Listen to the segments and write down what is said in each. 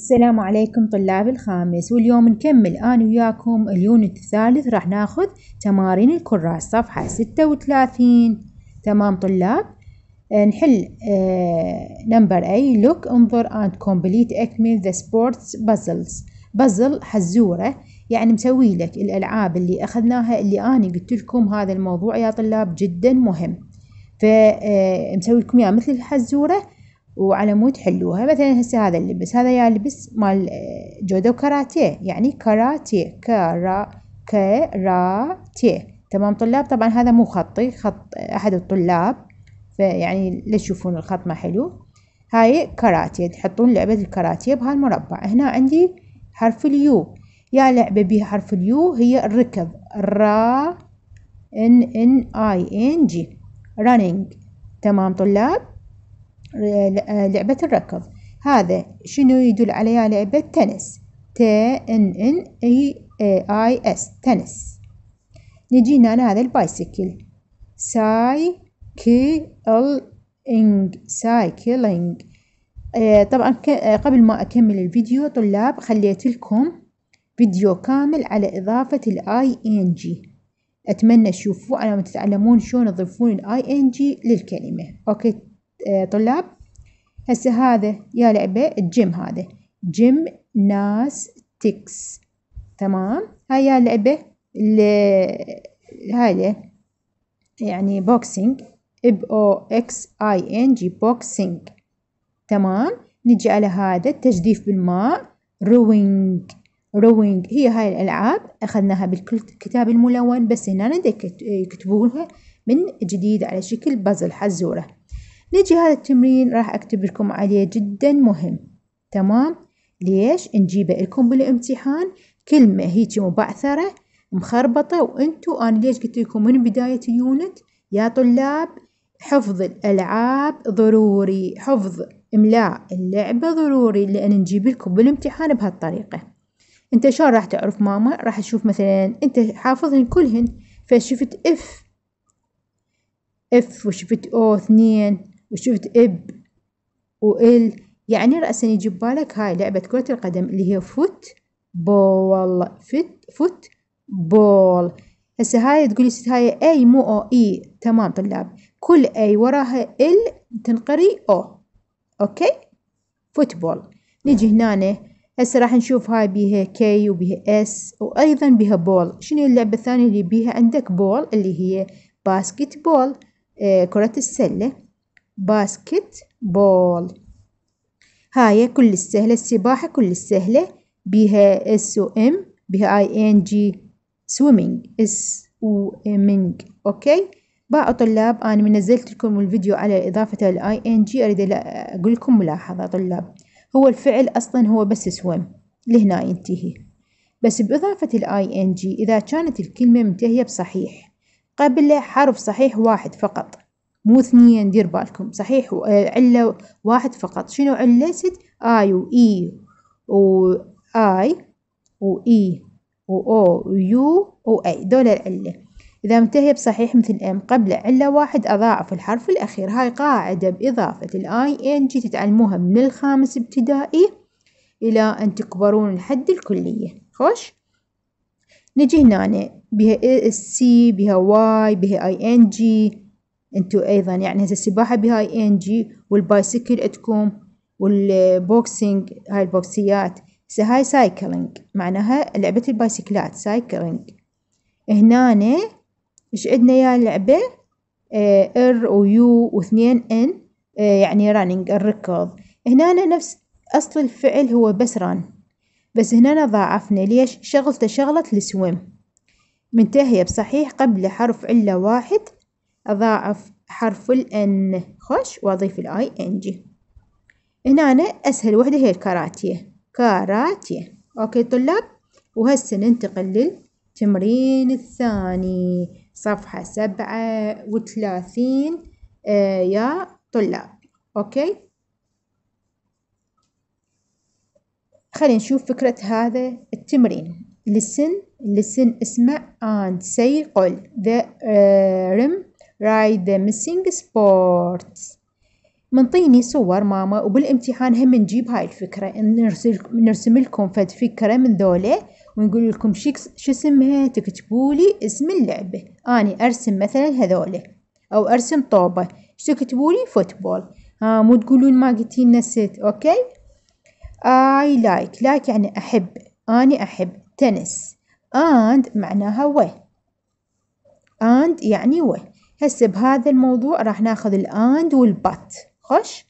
السلام عليكم طلاب الخامس واليوم نكمل أنا وياكم اليونت الثالث راح ناخذ تمارين الكراس صفحة ستة وثلاثين تمام طلاب آه، نحل آه، نمبر أي لوك انظر اند كومبليت اكمل ذا سبورتس بازلز بازل حزورة يعني مسوي لك الألعاب اللي أخذناها اللي أنا قلت لكم هذا الموضوع يا طلاب جدا مهم فمسوي آه، لكم يا مثل الحزورة وعلى مود حلوها مثلا هسه هذا اللبس هذا يا لبس مال آه، جودو كاراتيه يعني كاراتيه كارا كاراتيه تمام طلاب طبعا هذا مو خطي خط احد الطلاب فيعني لا تشوفون الخط ما حلو هاي كاراتيه تحطون لعبة الكاراتيه بهالمربع هنا عندي حرف اليو يا لعبة بها حرف اليو هي الركض را ان ان اي ان جي رانينج تمام طلاب لعبة الركض هذا شنو يدل عليها لعبة تنس ت ان ان اي اي اس تنس نجينا لهذا البايسكل ساي ال انج سايكلينج آه، طبعا آه، قبل ما اكمل الفيديو طلاب خليت لكم فيديو كامل على اضافة الاي ان جي اتمنى تشوفوه على ما تتعلمون شلون تضيفون الاي ان جي للكلمة اوكي آه، طلاب هسه هذا يا لعبة الجيم هذا جيم ناس تكس تمام هاي يا لعبة هذا يعني بوكسينج ب او اكس اي ان جي بوكسينج تمام نجي على هذا التجديف بالماء روينج روينج هي هاي الألعاب أخذناها بالكتاب الملون بس هنا يكتبوها من جديد على شكل بازل حزورة نجي هذا التمرين راح أكتب لكم عليه جدا مهم تمام ليش نجيبه لكم بالامتحان كلمة هيك مبعثرة مخربطة وانتو أنا ليش قلت لكم من بداية اليونت يا طلاب حفظ الألعاب ضروري حفظ إملاء اللعبة ضروري لأن نجيب لكم بالامتحان بهالطريقة انت شلون راح تعرف ماما راح تشوف مثلا انت حافظهن كلهن فشفت اف اف وشفت او اثنين وشفت اب وال يعني رأسا يجي ببالك هاي لعبة كرة القدم اللي هي فوت بول فت فوت بول هسه هاي تقولي ست هاي اي مو او اي e. تمام طلاب كل اي وراها ال تنقري او اوكي فوتبول نجي هنا هسه راح نشوف هاي بيها كي وبيها اس وايضا بيها بول شنو اللعبة الثانية اللي بيها عندك بول اللي هي باسكت بول آه كرة السلة باسكت بول هاي كل السهلة السباحة كل السهلة بها اس و ام بها اي ان جي سويمينج اس و امينج اوكي بقى طلاب انا من نزلت لكم الفيديو على اضافة الاي ان جي اريد اقول لكم ملاحظة طلاب هو الفعل اصلا هو بس سويم لهنا ينتهي بس باضافة الاي ان جي اذا كانت الكلمة منتهية بصحيح قبل حرف صحيح واحد فقط مو اثنين دير بالكم صحيح آه، علة واحد فقط شنو علة ست اي و او و يو و اي دول العلة إذا انتهى بصحيح مثل أم قبل علة واحد أضاعف الحرف الأخير هاي قاعدة بإضافة الآي إن جي تتعلموها من الخامس ابتدائي إلى أن تكبرون لحد الكلية خوش نجي هنا بها السي بها واي بها اي ان جي انتو ايضا يعني هسه السباحة بهاي ان جي والبايسكل اتكم والبوكسينج هاي البوكسيات هسه هاي سايكلينج معناها لعبة البايسكلات سايكلينج هنا ايش عندنا يا لعبة إيه، ار ويو واثنين ان إيه، يعني رانينج الركض هنا نفس اصل الفعل هو بس ران بس هنا ضاعفنا ليش شغلته شغلة السويم منتهية بصحيح قبل حرف علة واحد أضاعف حرف N خوش وأضيف I N G هنا أسهل وحدة هي الكاراتيه كاراتيه أوكي طلاب وهسه ننتقل للتمرين الثاني صفحة سبعة وثلاثين آه، يا طلاب أوكي خلينا نشوف فكرة هذا التمرين listen listen اسمع and say قل the uh, آه، rim رايد ميسينج سبورتس منطيني صور ماما وبالامتحان هم نجيب هاي الفكرة نرسل نرسم لكم فد فكرة من ذولا ونقول لكم شو شو اسمها تكتبولي اسم اللعبة اني ارسم مثلا هذولا او ارسم طوبة شو تكتبولي فوتبول ها آه، مو تقولون ما قلتي نسيت اوكي اي لايك لايك يعني احب اني احب تنس and معناها و and يعني و هسه بهذا الموضوع راح ناخذ الاند والبات خش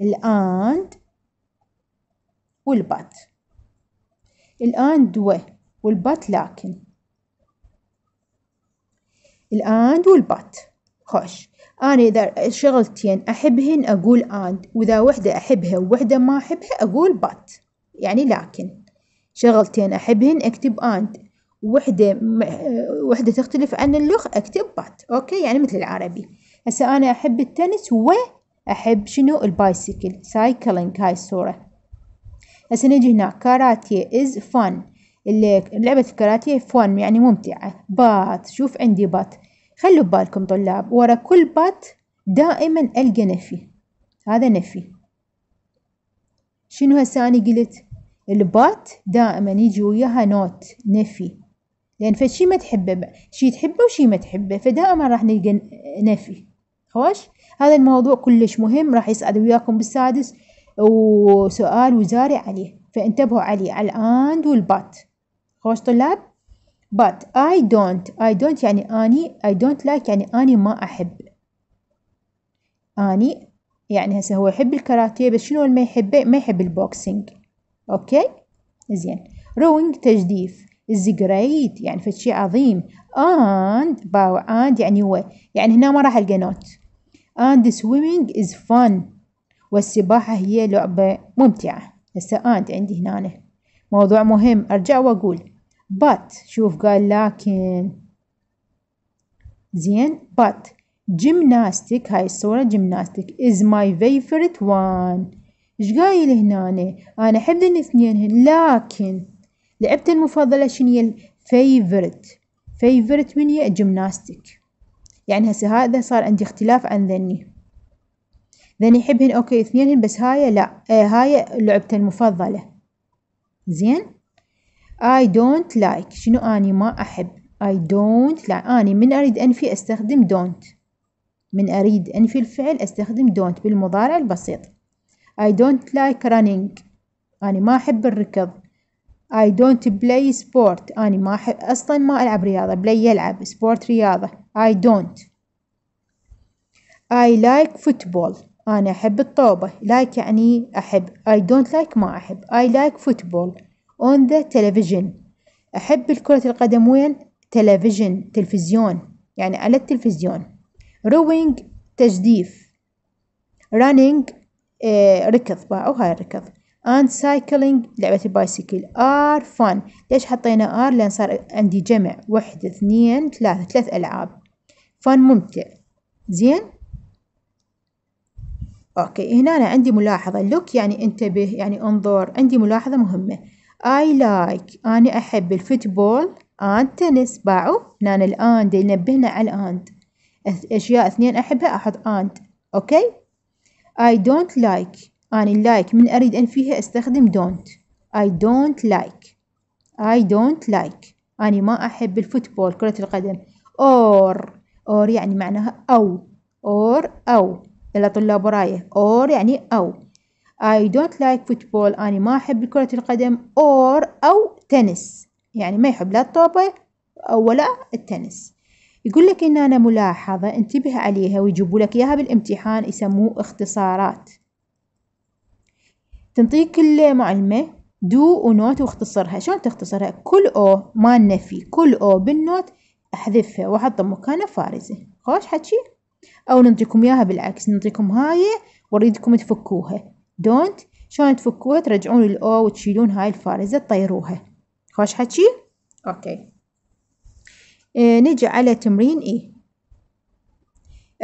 الاند والبات الاند و والبات لكن الاند والبات خش أنا إذا شغلتين أحبهن أقول آند وإذا وحدة أحبها ووحدة ما أحبها أقول بات يعني لكن شغلتين أحبهن أكتب آند وحدة آه، وحدة تختلف عن اللغة أكتب بات أوكي يعني مثل العربي هسه أنا أحب التنس وأحب شنو البايسيكل سايكلينج هاي الصورة هسه نجي هناك كاراتيه إز فان لعبة الكاراتيه فان يعني ممتعة بات شوف عندي بات خلوا ببالكم طلاب ورا كل بات دائما ألقى نفي هذا نفي شنو هسه أنا قلت البات دائما يجي وياها نوت نفي لأن فشي ما تحبه شي تحبه وشي ما تحبه فدائما راح نلقى نفي خوش هذا الموضوع كلش مهم راح يسعد وياكم بالسادس وسؤال وزاري عليه فانتبهوا عليه على الاند والبات خوش طلاب but I don't I don't يعني أني I don't like يعني أني ما أحب أني يعني هسه هو يحب الكاراتيه بس شنو ما يحبه ما يحب البوكسينج أوكي زين روينج تجديف is great يعني فشي عظيم and باو and يعني هو يعني هنا ما راح القى and swimming is fun والسباحة هي لعبة ممتعة هسه and عندي هنا موضوع مهم ارجع واقول but شوف قال لكن زين but gymnastic هاي الصورة gymnastic is my favorite one ايش قايل هنا أنا أحب الاثنين لكن لعبتي المفضلة شنو هي فيفرت من هي جمناستيك يعني هسه هذا صار عندي اختلاف عن ذني ذني يحبهن اوكي اثنينهن بس هاي لا آه هاي لعبتي المفضلة زين I don't like شنو اني ما احب I don't like اني من اريد انفي استخدم don't من اريد انفي الفعل استخدم don't بالمضارع البسيط I don't like running اني ما احب الركض I don't play sport أنا ما أحب أصلا ما ألعب رياضة play يلعب sport رياضة I don't I like football أنا أحب الطوبة like يعني أحب I don't like ما أحب I like football on the television أحب الكرة القدم وين television تلفزيون يعني على التلفزيون rowing تجديف running آه ركض بقى هاي الركض and cycling لعبة البايسكل are fun ليش حطينا are لأن صار عندي جمع واحد اثنين ثلاثة ثلاث ألعاب fun ممتع زين اوكي هنا أنا عندي ملاحظة look يعني انتبه يعني انظر عندي ملاحظة مهمة I like أنا أحب الفوتبول and tennis باعوا هنا الآند ينبهنا على الآند أشياء اثنين أحبها أحط آند أوكي I don't like أني لايك من أريد أن فيها أستخدم don't I don't like I don't like أني ما أحب الفوتبول كرة القدم or or يعني معناها أو or أو يلا طلاب ورايا or يعني أو I don't like football أنا ما أحب كرة القدم or أو تنس يعني ما يحب لا الطوبة ولا التنس يقول لك إن أنا ملاحظة انتبه عليها ويجيبوا لك إياها بالامتحان يسموه اختصارات تنطيك المعلمة دو ونوت واختصرها شلون تختصرها كل او ما نفي كل او بالنوت احذفها واحطها مكانه فارزة خوش حكي او ننطيكم اياها بالعكس ننطيكم هاي واريدكم تفكوها دونت شلون تفكوها ترجعون الاو وتشيلون هاي الفارزة تطيروها خوش حكي اوكي اه نجي على تمرين ايه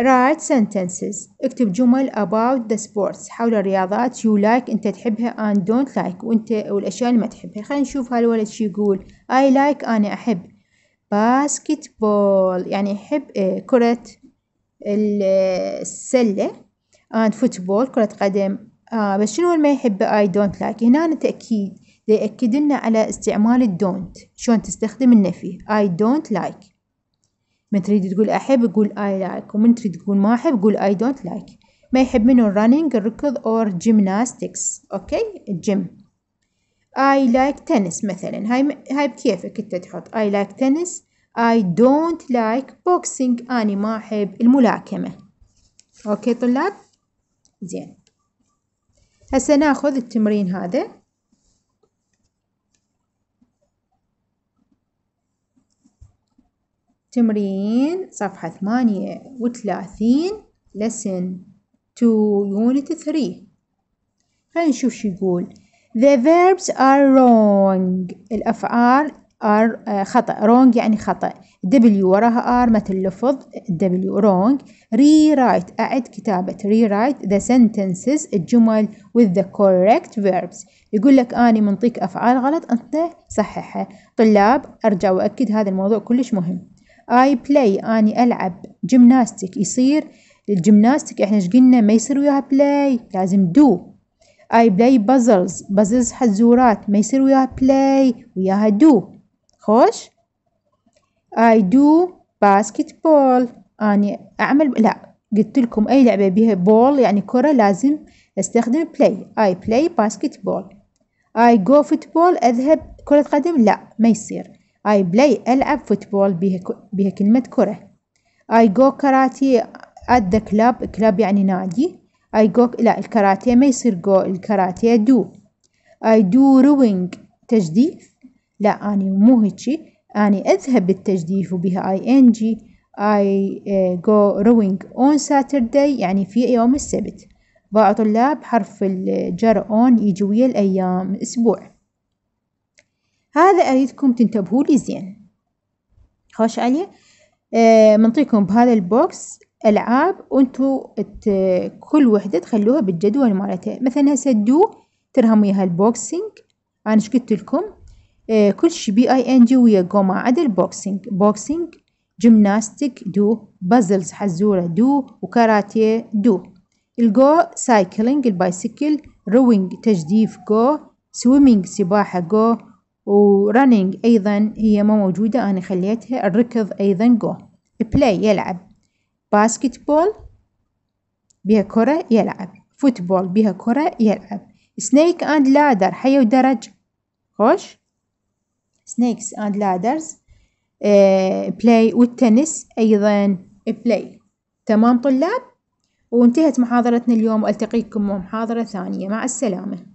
write sentences اكتب جمل about the sports حول الرياضات you like انت تحبها and don't like وانت والاشياء اللي ما تحبها خلينا نشوف هالولد شو يقول I like انا احب basketball يعني احب آه، كرة السلة and football كرة قدم آه بس شنو ما يحبه I don't like هنا تأكيد يأكد لنا على استعمال don't شلون تستخدم النفي I don't like من تريد تقول أحب قول I like ومن تريد تقول ما أحب قول I don't like ما يحب منه running الركض or gymnastics أوكي الجيم I like tennis مثلا هاي هاي بكيفك أنت تحط I like tennis I don't like boxing أنا ما أحب الملاكمة أوكي طلاب زين هسه ناخذ التمرين هذا تمرين صفحة ثمانية وثلاثين lesson two unit three خلينا نشوف شو يقول the verbs are wrong الأفعال are آه، خطأ wrong يعني خطأ W وراها R مثل لفظ W wrong rewrite أعد كتابة rewrite the sentences الجمل with the correct verbs يقول لك أني منطيك أفعال غلط أنت صححها طلاب أرجع وأكد هذا الموضوع كلش مهم اي بلاي اني العب جمناستيك يصير الجمناستيك احنا ايش قلنا ما يصير وياها بلاي لازم دو اي بلاي بازلز بازلز حزورات ما يصير وياها بلاي وياها دو خوش اي دو باسكت بول اني اعمل لا قلت لكم اي لعبه بها بول يعني كره لازم استخدم بلاي اي بلاي باسكت بول اي جو فوتبول اذهب كره قدم لا ما يصير I play ألعب فوتبول بها بها كلمة كرة I go karate at the club club يعني نادي I go لا الكاراتيه ما يصير go الكاراتيه do I do rowing تجديف لا أني مو هيجي أني أذهب بالتجديف وبها ing I eh، go rowing on Saturday يعني في يوم السبت بعض الطلاب حرف الجر on يجي ويا الأيام أسبوع هذا اريدكم تنتبهوا لي زين خوش علي بنعطيكم آه بهذا البوكس العاب وانتو كل وحده تخلوها بالجدول مالتها مثلا هسه دو ترهم وياها البوكسينج انا شقلت لكم آه كل شي بي اي ان جي ويا قوما عدا البوكسينج بوكسينج جمناستيك دو بازلز حزوره دو وكاراتيه دو الجو سايكلينج البايسكل روينج تجديف جو سويمينج سباحه جو ورننج أيضا هي ما موجودة أنا خليتها الركض أيضا جو بلاي يلعب باسكت بول بها كرة يلعب فوتبول بها كرة يلعب سنيك أند لادر حي ودرج خوش سنيكس أند لادرز بلاي والتنس أيضا بلاي تمام طلاب وانتهت محاضرتنا اليوم والتقيكم محاضرة ثانية مع السلامة